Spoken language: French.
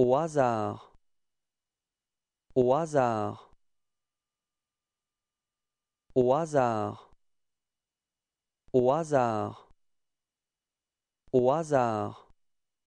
Au hasard. Au hasard. Au hasard. Au hasard. Au hasard.